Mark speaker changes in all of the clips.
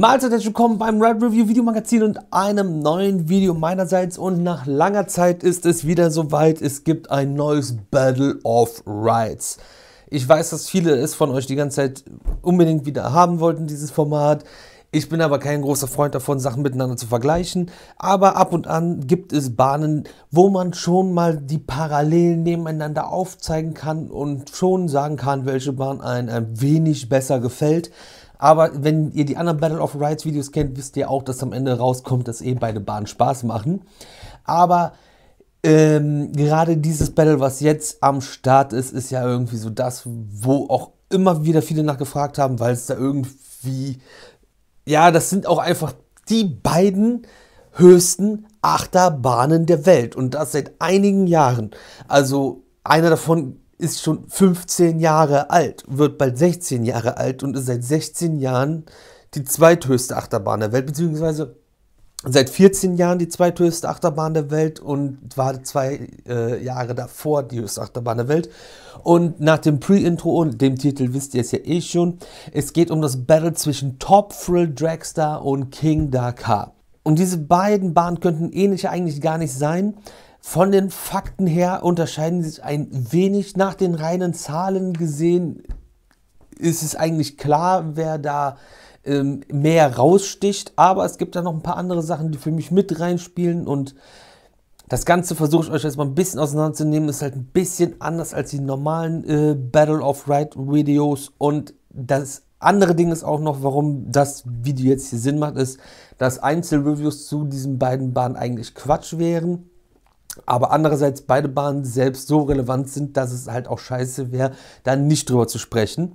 Speaker 1: Mahlzeit, herzlich willkommen beim Red Review Videomagazin und einem neuen Video meinerseits. Und nach langer Zeit ist es wieder soweit. Es gibt ein neues Battle of Rights. Ich weiß, dass viele es von euch die ganze Zeit unbedingt wieder haben wollten, dieses Format. Ich bin aber kein großer Freund davon, Sachen miteinander zu vergleichen. Aber ab und an gibt es Bahnen, wo man schon mal die Parallelen nebeneinander aufzeigen kann und schon sagen kann, welche Bahn einen ein wenig besser gefällt. Aber wenn ihr die anderen Battle of Rides Videos kennt, wisst ihr auch, dass am Ende rauskommt, dass eh beide Bahnen Spaß machen. Aber ähm, gerade dieses Battle, was jetzt am Start ist, ist ja irgendwie so das, wo auch immer wieder viele nachgefragt haben, weil es da irgendwie, ja, das sind auch einfach die beiden höchsten Achterbahnen der Welt und das seit einigen Jahren. Also einer davon ist schon 15 Jahre alt, wird bald 16 Jahre alt und ist seit 16 Jahren die zweithöchste Achterbahn der Welt, beziehungsweise seit 14 Jahren die zweithöchste Achterbahn der Welt und war zwei äh, Jahre davor die höchste Achterbahn der Welt. Und nach dem Pre-Intro und dem Titel wisst ihr es ja eh schon, es geht um das Battle zwischen Top Thrill Dragster und King Dakar. Und diese beiden Bahnen könnten ähnlich eigentlich gar nicht sein, von den Fakten her unterscheiden sie sich ein wenig. Nach den reinen Zahlen gesehen ist es eigentlich klar, wer da ähm, mehr raussticht. Aber es gibt da noch ein paar andere Sachen, die für mich mit reinspielen. Und das Ganze versuche ich euch jetzt mal ein bisschen auseinanderzunehmen. Ist halt ein bisschen anders als die normalen äh, Battle of Right Videos. Und das andere Ding ist auch noch, warum das Video jetzt hier Sinn macht, ist, dass Einzelreviews zu diesen beiden Bahnen eigentlich Quatsch wären aber andererseits beide Bahnen selbst so relevant sind, dass es halt auch scheiße wäre, da nicht drüber zu sprechen.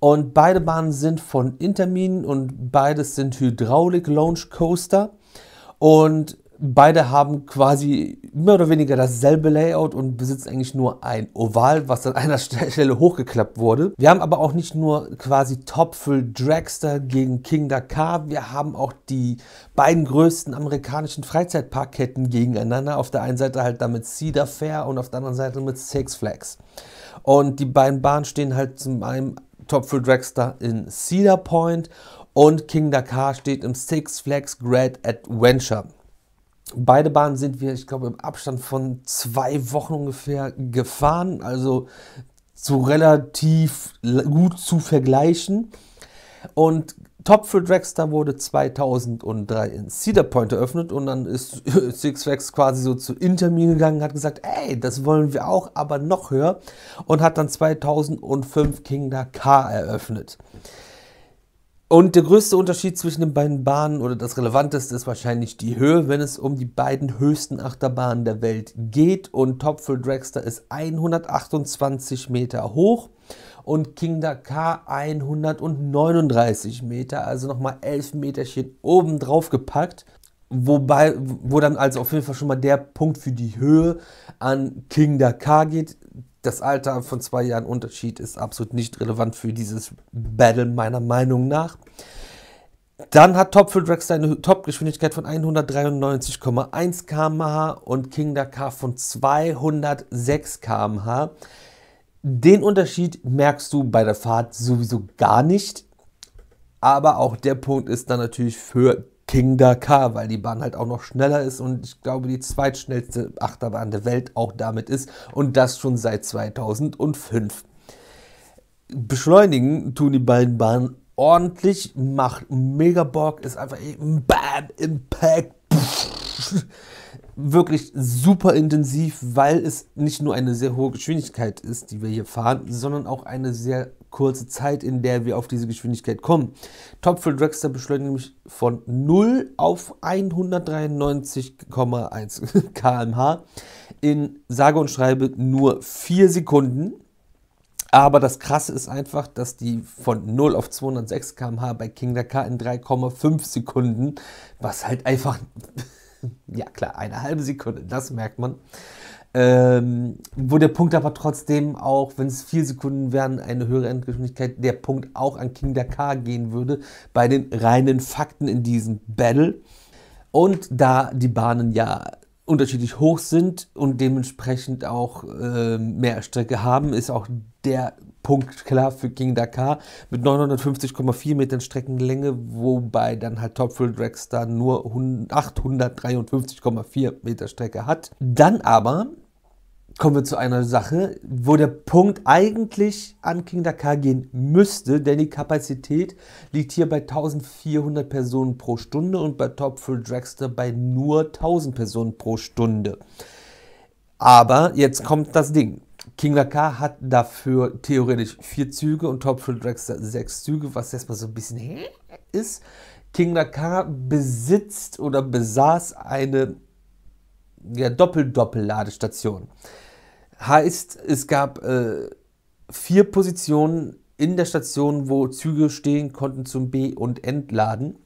Speaker 1: Und beide Bahnen sind von Intermin und beides sind Hydraulik Launch Coaster. Und Beide haben quasi mehr oder weniger dasselbe Layout und besitzen eigentlich nur ein Oval, was an einer Stelle hochgeklappt wurde. Wir haben aber auch nicht nur quasi Topful Dragster gegen King Dakar, wir haben auch die beiden größten amerikanischen Freizeitparkketten gegeneinander. Auf der einen Seite halt damit Cedar Fair und auf der anderen Seite mit Six Flags. Und die beiden Bahnen stehen halt zum einen Topful Dragster in Cedar Point und King Dakar steht im Six Flags Great Adventure. Beide Bahnen sind wir, ich glaube, im Abstand von zwei Wochen ungefähr gefahren, also so relativ gut zu vergleichen. Und Top für Dragster wurde 2003 in Cedar Point eröffnet und dann ist Six Flags quasi so zu Intermin gegangen hat gesagt, ey, das wollen wir auch, aber noch höher und hat dann 2005 King K eröffnet. Und der größte Unterschied zwischen den beiden Bahnen oder das Relevanteste ist wahrscheinlich die Höhe, wenn es um die beiden höchsten Achterbahnen der Welt geht. Und Topful Dragster ist 128 Meter hoch und King Dakar 139 Meter, also nochmal 11 Meterchen oben drauf gepackt. Wobei, wo dann also auf jeden Fall schon mal der Punkt für die Höhe an King Dakar geht das Alter von zwei Jahren Unterschied ist absolut nicht relevant für dieses Battle, meiner Meinung nach. Dann hat Top Fuel Dragster eine Topgeschwindigkeit von 193,1 km/h und King Dakar von 206 km/h. Den Unterschied merkst du bei der Fahrt sowieso gar nicht. Aber auch der Punkt ist dann natürlich für King Dakar, weil die Bahn halt auch noch schneller ist und ich glaube die zweitschnellste Achterbahn der Welt auch damit ist und das schon seit 2005. Beschleunigen tun die beiden Bahnen ordentlich, macht mega Bock, ist einfach eben Bam, Impact. Pff wirklich super intensiv, weil es nicht nur eine sehr hohe Geschwindigkeit ist, die wir hier fahren, sondern auch eine sehr kurze Zeit, in der wir auf diese Geschwindigkeit kommen. Topfield Dragster beschleunigt nämlich von 0 auf 193,1 km/h in sage und schreibe nur 4 Sekunden. Aber das Krasse ist einfach, dass die von 0 auf 206 km/h bei King Dakar in 3,5 Sekunden, was halt einfach ja klar, eine halbe Sekunde, das merkt man. Ähm, wo der Punkt aber trotzdem auch, wenn es vier Sekunden wären, eine höhere Endgeschwindigkeit, der Punkt auch an King Dakar gehen würde, bei den reinen Fakten in diesem Battle. Und da die Bahnen ja unterschiedlich hoch sind und dementsprechend auch äh, mehr Strecke haben, ist auch der klar für King Dakar mit 950,4 Metern Streckenlänge, wobei dann halt Topful Dragster nur 853,4 Meter Strecke hat. Dann aber kommen wir zu einer Sache, wo der Punkt eigentlich an King Dakar gehen müsste, denn die Kapazität liegt hier bei 1400 Personen pro Stunde und bei Topful Dragster bei nur 1000 Personen pro Stunde. Aber jetzt kommt das Ding. King Dakar hat dafür theoretisch vier Züge und Top Thrill Dragster sechs Züge, was erstmal so ein bisschen ist. King Dakar besitzt oder besaß eine ja, Doppel-Doppel-Ladestation. Heißt, es gab äh, vier Positionen in der Station, wo Züge stehen konnten zum B- und Entladen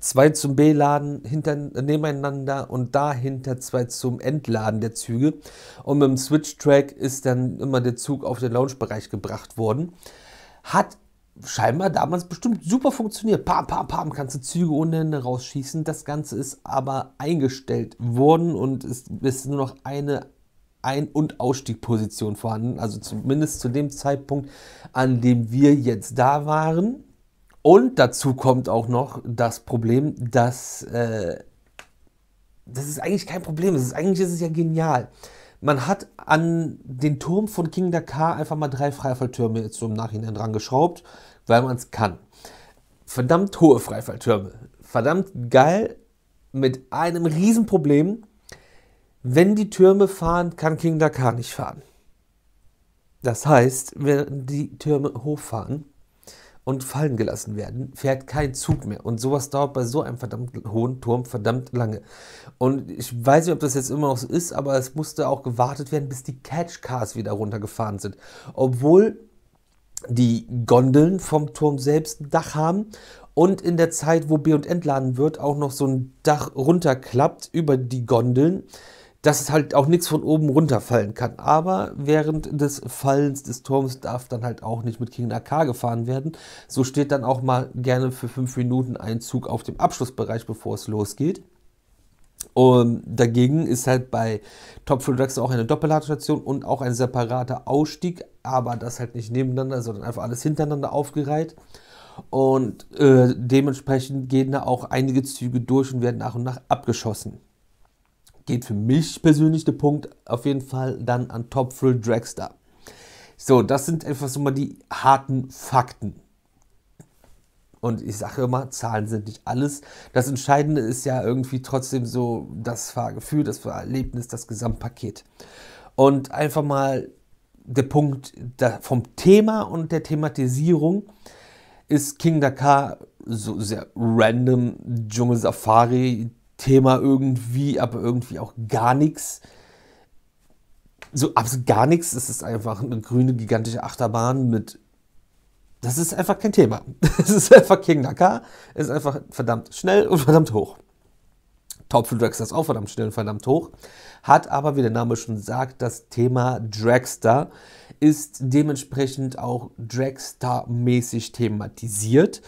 Speaker 1: zwei zum B-Laden hinter, äh, nebeneinander und dahinter zwei zum Entladen der Züge. Und mit dem Switch-Track ist dann immer der Zug auf den Lounge-Bereich gebracht worden. Hat scheinbar damals bestimmt super funktioniert. Pam, pam, pam, kannst du Züge ohne Ende rausschießen. Das Ganze ist aber eingestellt worden und es ist nur noch eine ein- und Ausstiegposition vorhanden. Also zumindest zu dem Zeitpunkt, an dem wir jetzt da waren. Und dazu kommt auch noch das Problem, dass äh, das ist eigentlich kein Problem. Das ist, eigentlich ist es ja genial. Man hat an den Turm von King Dakar einfach mal drei Freifalltürme jetzt so im Nachhinein dran geschraubt, weil man es kann. Verdammt hohe Freifalltürme. Verdammt geil mit einem Riesenproblem. Wenn die Türme fahren, kann King Dakar nicht fahren. Das heißt, wenn die Türme hochfahren, und fallen gelassen werden, fährt kein Zug mehr. Und sowas dauert bei so einem verdammt hohen Turm verdammt lange. Und ich weiß nicht, ob das jetzt immer noch so ist, aber es musste auch gewartet werden, bis die Catchcars wieder runtergefahren sind. Obwohl die Gondeln vom Turm selbst ein Dach haben und in der Zeit, wo B- und entladen wird, auch noch so ein Dach runterklappt über die Gondeln dass es halt auch nichts von oben runterfallen kann. Aber während des Fallens des Turms darf dann halt auch nicht mit King AK gefahren werden. So steht dann auch mal gerne für fünf Minuten ein Zug auf dem Abschlussbereich, bevor es losgeht. Und dagegen ist halt bei Top Fuel Dragster auch eine Doppelladestation und auch ein separater Ausstieg, aber das halt nicht nebeneinander, sondern einfach alles hintereinander aufgereiht. Und äh, dementsprechend gehen da auch einige Züge durch und werden nach und nach abgeschossen geht für mich persönlich der Punkt auf jeden Fall dann an Top Thrill Dragster. So, das sind einfach so mal die harten Fakten. Und ich sage immer, Zahlen sind nicht alles. Das Entscheidende ist ja irgendwie trotzdem so das Fahrgefühl, das Erlebnis, das Gesamtpaket. Und einfach mal der Punkt vom Thema und der Thematisierung ist King Dakar so sehr random, Dschungel Safari, Thema irgendwie, aber irgendwie auch gar nichts. So absolut gar nichts. Es ist einfach eine grüne, gigantische Achterbahn mit. Das ist einfach kein Thema. Es ist einfach King Dakar. Es ist einfach verdammt schnell und verdammt hoch. Topfel für Dragster ist auch verdammt schnell und verdammt hoch. Hat aber, wie der Name schon sagt, das Thema Dragster ist dementsprechend auch Dragster-mäßig thematisiert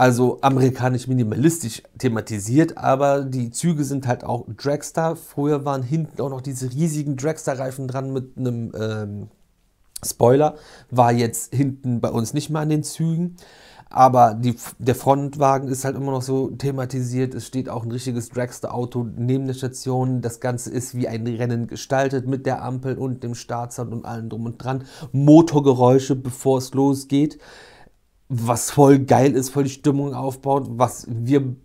Speaker 1: also amerikanisch minimalistisch thematisiert, aber die Züge sind halt auch Dragster. Früher waren hinten auch noch diese riesigen Dragster-Reifen dran mit einem ähm, Spoiler. War jetzt hinten bei uns nicht mehr an den Zügen. Aber die, der Frontwagen ist halt immer noch so thematisiert. Es steht auch ein richtiges Dragster-Auto neben der Station. Das Ganze ist wie ein Rennen gestaltet mit der Ampel und dem Startzahn und allem drum und dran. Motorgeräusche, bevor es losgeht was voll geil ist, voll die Stimmung aufbaut, was wir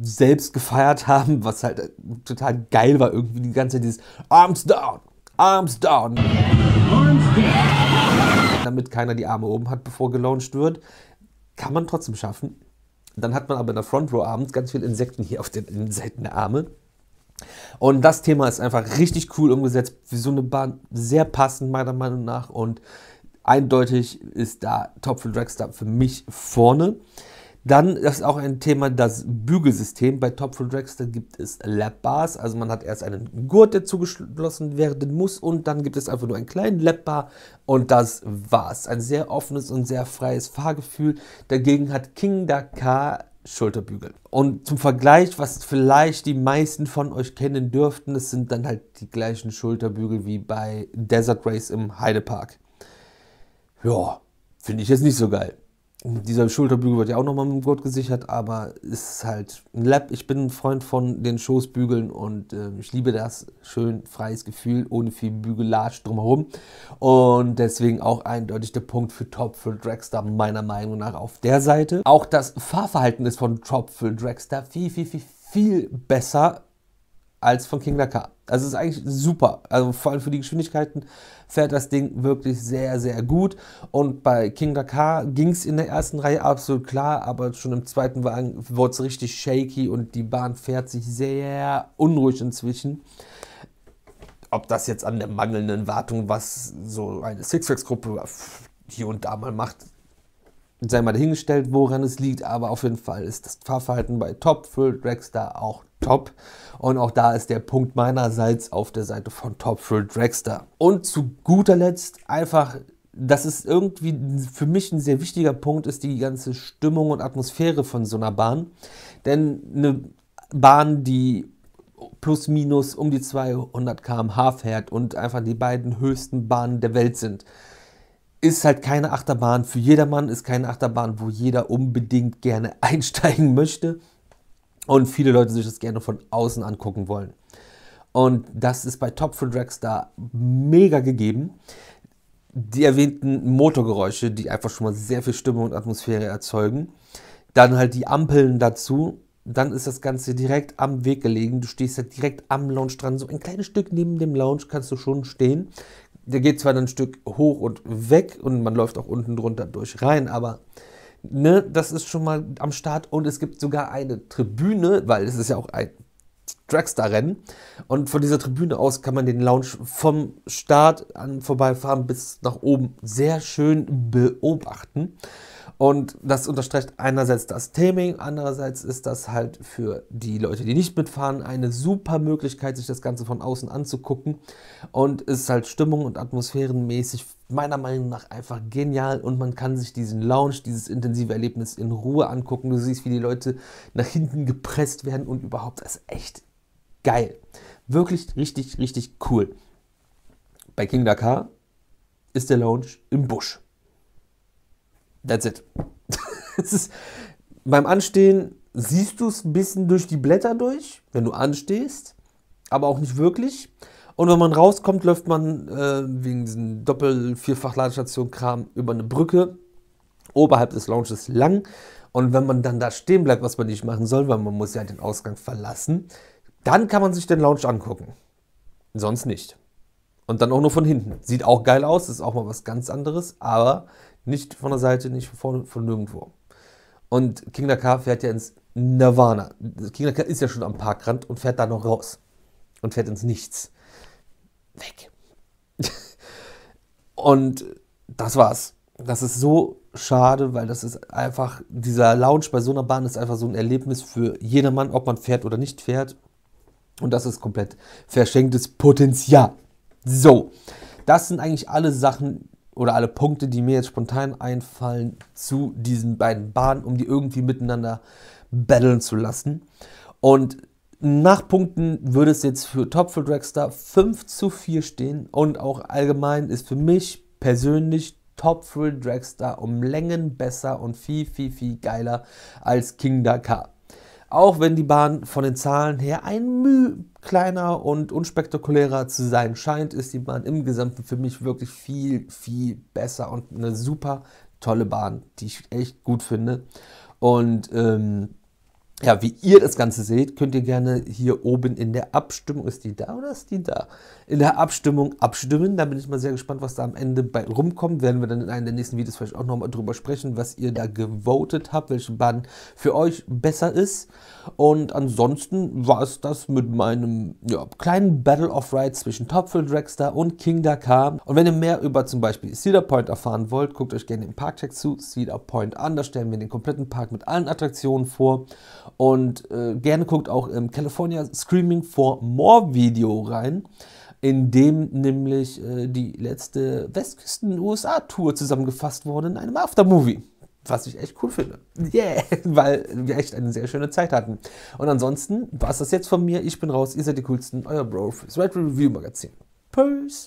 Speaker 1: selbst gefeiert haben, was halt total geil war, irgendwie die ganze Zeit dieses Arms down, Arms down. Arms down. Damit keiner die Arme oben hat, bevor gelauncht wird. Kann man trotzdem schaffen. Dann hat man aber in der Front Row abends ganz viele Insekten hier auf den Seiten der Arme. Und das Thema ist einfach richtig cool umgesetzt, wie so eine Bahn, sehr passend meiner Meinung nach. Und Eindeutig ist da Top für Dragster für mich vorne. Dann das ist auch ein Thema, das Bügelsystem. Bei Top for Dragster gibt es Lap-Bars. Also man hat erst einen Gurt, der zugeschlossen werden muss und dann gibt es einfach nur einen kleinen Lap-Bar und das war's. Ein sehr offenes und sehr freies Fahrgefühl. Dagegen hat King Dakar Schulterbügel. Und zum Vergleich, was vielleicht die meisten von euch kennen dürften, es sind dann halt die gleichen Schulterbügel wie bei Desert Race im Heidepark ja, finde ich jetzt nicht so geil. Dieser Schulterbügel wird ja auch nochmal mit dem Gurt gesichert, aber es ist halt ein Lab. Ich bin ein Freund von den Schoßbügeln und äh, ich liebe das. Schön freies Gefühl, ohne viel Bügelage drumherum. Und deswegen auch eindeutig der Punkt für Topful Dragster, meiner Meinung nach, auf der Seite. Auch das Fahrverhalten ist von Topful Dragster viel, viel, viel, viel besser als von King Dakar. Also es ist eigentlich super. Also vor allem für die Geschwindigkeiten fährt das Ding wirklich sehr, sehr gut. Und bei King Dakar ging es in der ersten Reihe absolut klar, aber schon im zweiten Wagen wurde es richtig shaky und die Bahn fährt sich sehr unruhig inzwischen. Ob das jetzt an der mangelnden Wartung, was so eine six Sixfix-Gruppe hier und da mal macht, sei mal dahingestellt, woran es liegt, aber auf jeden Fall ist das Fahrverhalten bei Top Full Dragster auch Top. Und auch da ist der Punkt meinerseits auf der Seite von Top Thrill Dragster. Und zu guter Letzt einfach das ist irgendwie für mich ein sehr wichtiger Punkt, ist die ganze Stimmung und Atmosphäre von so einer Bahn. Denn eine Bahn, die plus minus um die 200 km/h fährt und einfach die beiden höchsten Bahnen der Welt sind, ist halt keine Achterbahn für jedermann, ist keine Achterbahn, wo jeder unbedingt gerne einsteigen möchte und viele Leute sich das gerne von außen angucken wollen. Und das ist bei Top Food Dragstar mega gegeben. Die erwähnten Motorgeräusche, die einfach schon mal sehr viel Stimmung und Atmosphäre erzeugen. Dann halt die Ampeln dazu. Dann ist das Ganze direkt am Weg gelegen. Du stehst halt direkt am Lounge dran. So ein kleines Stück neben dem Lounge kannst du schon stehen. Der geht zwar dann ein Stück hoch und weg und man läuft auch unten drunter durch rein, aber ne, das ist schon mal am Start und es gibt sogar eine Tribüne, weil es ist ja auch ein Dragster-Rennen und von dieser Tribüne aus kann man den Lounge vom Start an vorbeifahren bis nach oben sehr schön beobachten. Und das unterstreicht einerseits das Taming, andererseits ist das halt für die Leute, die nicht mitfahren, eine super Möglichkeit, sich das Ganze von außen anzugucken. Und ist halt Stimmung und Atmosphärenmäßig meiner Meinung nach einfach genial. Und man kann sich diesen Lounge, dieses intensive Erlebnis in Ruhe angucken. Du siehst, wie die Leute nach hinten gepresst werden und überhaupt, das ist echt geil. Wirklich richtig, richtig cool. Bei King Dakar ist der Lounge im Busch. That's it. ist, beim Anstehen siehst du es ein bisschen durch die Blätter durch, wenn du anstehst, aber auch nicht wirklich. Und wenn man rauskommt, läuft man äh, wegen diesem Doppel-Vierfach-Ladestation-Kram über eine Brücke oberhalb des Launches lang. Und wenn man dann da stehen bleibt, was man nicht machen soll, weil man muss ja den Ausgang verlassen, dann kann man sich den Lounge angucken. Sonst nicht. Und dann auch nur von hinten. Sieht auch geil aus, ist auch mal was ganz anderes, aber nicht von der Seite, nicht von vorne, von nirgendwo. Und Kingler K fährt ja ins Nirvana. Kingler K ist ja schon am Parkrand und fährt da noch raus. Und fährt ins Nichts. Weg. und das war's. Das ist so schade, weil das ist einfach, dieser Lounge bei so einer Bahn ist einfach so ein Erlebnis für jedermann, ob man fährt oder nicht fährt. Und das ist komplett verschenktes Potenzial. So, das sind eigentlich alle Sachen, oder alle Punkte, die mir jetzt spontan einfallen, zu diesen beiden Bahnen, um die irgendwie miteinander battlen zu lassen. Und nach Punkten würde es jetzt für Top für Dragster 5 zu 4 stehen und auch allgemein ist für mich persönlich Top Thrill Dragster um Längen besser und viel, viel, viel geiler als King Dakar. Auch wenn die Bahn von den Zahlen her ein Müh kleiner und unspektakulärer zu sein scheint, ist die Bahn im Gesamten für mich wirklich viel, viel besser und eine super tolle Bahn, die ich echt gut finde. Und ähm, ja, wie ihr das Ganze seht, könnt ihr gerne hier oben in der Abstimmung, ist die da oder ist die da? In der Abstimmung abstimmen. Da bin ich mal sehr gespannt, was da am Ende bei rumkommt. Werden wir dann in einem der nächsten Videos vielleicht auch nochmal drüber sprechen, was ihr da gewotet habt, welche Bahn für euch besser ist. Und ansonsten war es das mit meinem ja, kleinen Battle of Rides zwischen Topfield Dragster und King Dakar. Und wenn ihr mehr über zum Beispiel Cedar Point erfahren wollt, guckt euch gerne den Parkcheck zu, Cedar Point an. Da stellen wir den kompletten Park mit allen Attraktionen vor. Und äh, gerne guckt auch im California Screaming for More Video rein, in dem nämlich äh, die letzte Westküsten-USA-Tour zusammengefasst wurde in einem Aftermovie. Was ich echt cool finde. Yeah, weil wir echt eine sehr schöne Zeit hatten. Und ansonsten war es das jetzt von mir. Ich bin raus, ihr seid die coolsten, euer Bro fürs Red Review Magazin. Peace.